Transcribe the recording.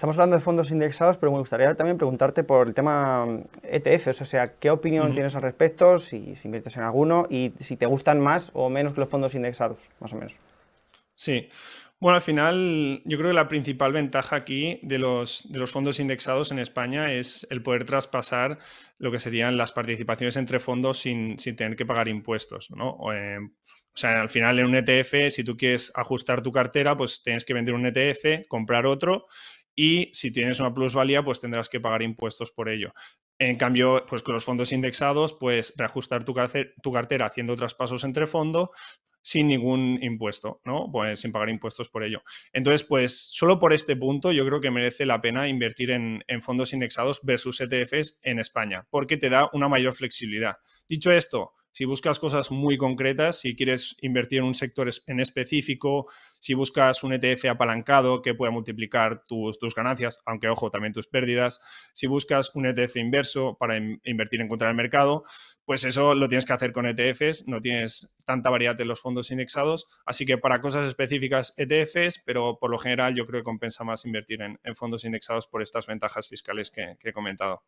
Estamos hablando de fondos indexados, pero me gustaría también preguntarte por el tema mm, ETFs, o sea, ¿qué opinión tienes al respecto? Si, inviertes en alguno y si te gustan más o menos que los fondos indexados, más o menos. Sí. Bueno, al final yo creo que la principal ventaja aquí de los, de los fondos indexados en España es el poder traspasar lo que serían las participaciones entre fondos sin, tener que pagar impuestos, em, o sea, al final en un ETF, si tú quieres ajustar tu cartera, pues tienes que vender un ETF, comprar otro y si tienes una plusvalía, pues tendrás que pagar impuestos por ello. En cambio, pues con los fondos indexados, pues reajustar tu, cartera, tu cartera haciendo traspasos entre fondos sin ningún impuesto, ¿no? Pues sin pagar impuestos por ello. Entonces, pues solo por este punto yo creo que merece la pena invertir en, en fondos indexados versus ETFs en España, porque te da una mayor flexibilidad. Dicho esto, si buscas cosas muy concretas, si quieres invertir en un sector en específico, si buscas un ETF apalancado que pueda multiplicar tus, ganancias, aunque ojo, también tus pérdidas, si buscas un ETF inverso para invertir en contra del mercado, pues eso lo tienes que hacer con ETFs, no tienes tanta variedad en los fondos indexados, así que para cosas específicas ETFs, pero por lo general yo creo que compensa más invertir en, fondos indexados por estas ventajas fiscales que he comentado.